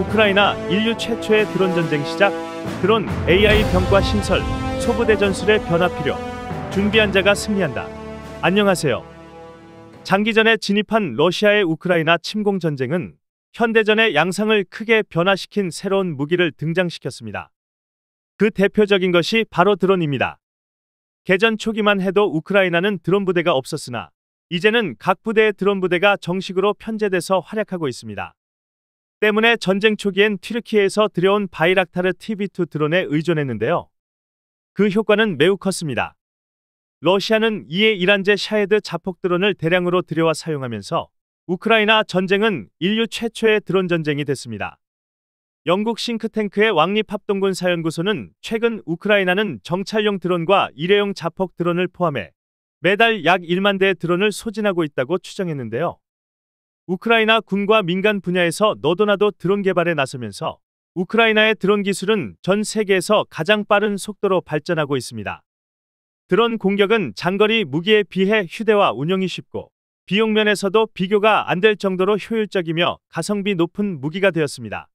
우크라이나 인류 최초의 드론 전쟁 시작, 드론 AI 병과 신설, 초보대 전술의 변화 필요, 준비한 자가 승리한다. 안녕하세요. 장기전에 진입한 러시아의 우크라이나 침공 전쟁은 현대전의 양상을 크게 변화시킨 새로운 무기를 등장시켰습니다. 그 대표적인 것이 바로 드론입니다. 개전 초기만 해도 우크라이나는 드론 부대가 없었으나 이제는 각 부대의 드론 부대가 정식으로 편제돼서 활약하고 있습니다. 때문에 전쟁 초기엔 튀르키에서 들여온 바이락타르 TV2 드론에 의존했는데요. 그 효과는 매우 컸습니다. 러시아는 이에 이란제 샤헤드 자폭 드론을 대량으로 들여와 사용하면서 우크라이나 전쟁은 인류 최초의 드론 전쟁이 됐습니다. 영국 싱크탱크의 왕립합동군사연구소는 최근 우크라이나는 정찰용 드론과 일회용 자폭 드론을 포함해 매달 약 1만 대의 드론을 소진하고 있다고 추정했는데요. 우크라이나 군과 민간 분야에서 너도나도 드론 개발에 나서면서 우크라이나의 드론 기술은 전 세계에서 가장 빠른 속도로 발전하고 있습니다. 드론 공격은 장거리 무기에 비해 휴대와 운영이 쉽고 비용 면에서도 비교가 안 될 정도로 효율적이며 가성비 높은 무기가 되었습니다.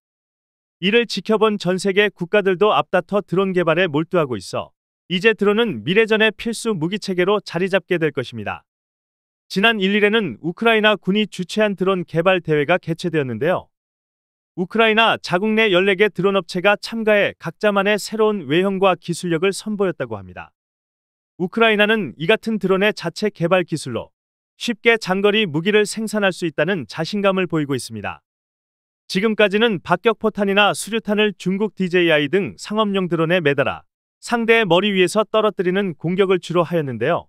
이를 지켜본 전 세계 국가들도 앞다퉈 드론 개발에 몰두하고 있어 이제 드론은 미래전의 필수 무기체계로 자리 잡게 될 것입니다. 지난 1, 일에는 우크라이나 군이 주최한 드론 개발 대회가 개최되었는데요. 우크라이나 자국 내 14개 드론 업체가 참가해 각자만의 새로운 외형과 기술력을 선보였다고 합니다. 우크라이나는 이 같은 드론의 자체 개발 기술로 쉽게 장거리 무기를 생산할 수 있다는 자신감을 보이고 있습니다. 지금까지는 박격포탄이나 수류탄을 중국 DJI 등 상업용 드론에 매달아 상대의 머리 위에서 떨어뜨리는 공격을 주로 하였는데요.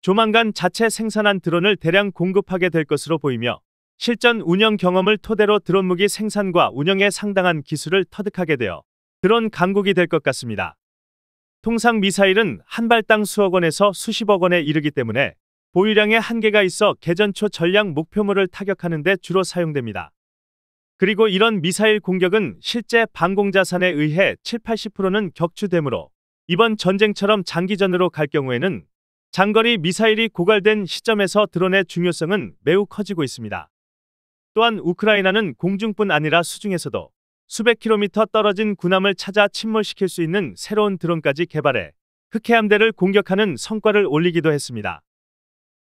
조만간 자체 생산한 드론을 대량 공급하게 될 것으로 보이며 실전 운영 경험을 토대로 드론 무기 생산과 운영에 상당한 기술을 터득하게 되어 드론 강국이 될 것 같습니다. 통상 미사일은 한 발당 수억 원에서 수십억 원에 이르기 때문에 보유량의 한계가 있어 개전 초 전략 목표물을 타격하는 데 주로 사용됩니다. 그리고 이런 미사일 공격은 실제 방공 자산에 의해 7, 80%는 격추되므로 이번 전쟁처럼 장기전으로 갈 경우에는 장거리 미사일이 고갈된 시점에서 드론의 중요성은 매우 커지고 있습니다. 또한 우크라이나는 공중뿐 아니라 수중에서도 수백 킬로미터 떨어진 군함을 찾아 침몰시킬 수 있는 새로운 드론까지 개발해 흑해함대를 공격하는 성과를 올리기도 했습니다.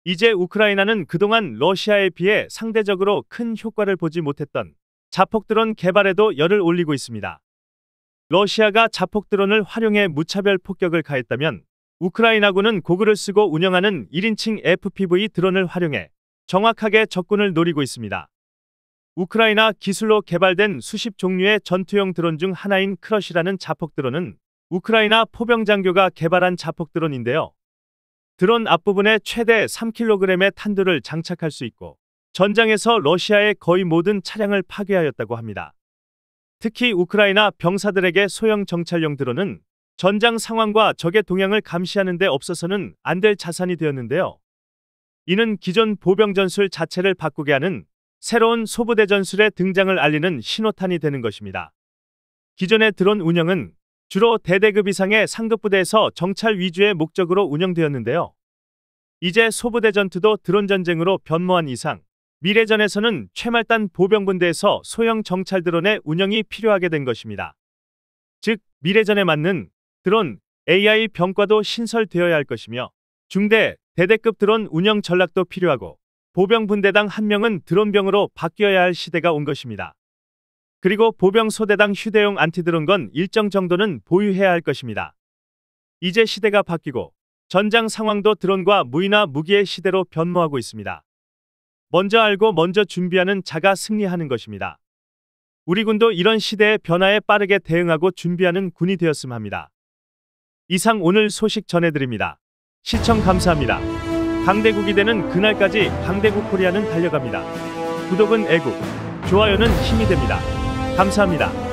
이제 우크라이나는 그동안 러시아에 비해 상대적으로 큰 효과를 보지 못했던 자폭 드론 개발에도 열을 올리고 있습니다. 러시아가 자폭 드론을 활용해 무차별 폭격을 가했다면 우크라이나군은 고글을 쓰고 운영하는 1인칭 FPV 드론을 활용해 정확하게 적군을 노리고 있습니다. 우크라이나 기술로 개발된 수십 종류의 전투용 드론 중 하나인 크러쉬라는 자폭 드론은 우크라이나 포병장교가 개발한 자폭 드론인데요. 드론 앞부분에 최대 3kg의 탄두를 장착할 수 있고 전장에서 러시아의 거의 모든 차량을 파괴하였다고 합니다. 특히 우크라이나 병사들에게 소형 정찰용 드론은 전장 상황과 적의 동향을 감시하는 데 없어서는 안 될 자산이 되었는데요. 이는 기존 보병 전술 자체를 바꾸게 하는 새로운 소부대 전술의 등장을 알리는 신호탄이 되는 것입니다. 기존의 드론 운영은 주로 대대급 이상의 상급 부대에서 정찰 위주의 목적으로 운영되었는데요. 이제 소부대 전투도 드론 전쟁으로 변모한 이상 미래전에서는 최말단 보병군대에서 소형 정찰 드론의 운영이 필요하게 된 것입니다. 즉 미래전에 맞는 드론 AI 병과도 신설되어야 할 것이며 중대 대대급 드론 운영 전략도 필요하고 보병 분대당 한 명은 드론병으로 바뀌어야 할 시대가 온 것입니다. 그리고 보병 소대당 휴대용 안티드론건 일정 정도는 보유해야 할 것입니다. 이제 시대가 바뀌고 전장 상황도 드론과 무기나 무기의 시대로 변모하고 있습니다. 먼저 알고 먼저 준비하는 자가 승리하는 것입니다. 우리 군도 이런 시대의 변화에 빠르게 대응하고 준비하는 군이 되었음 합니다. 이상 오늘 소식 전해드립니다. 시청 감사합니다. 강대국이 되는 그날까지 강대국 코리아는 달려갑니다. 구독은 애국, 좋아요는 힘이 됩니다. 감사합니다.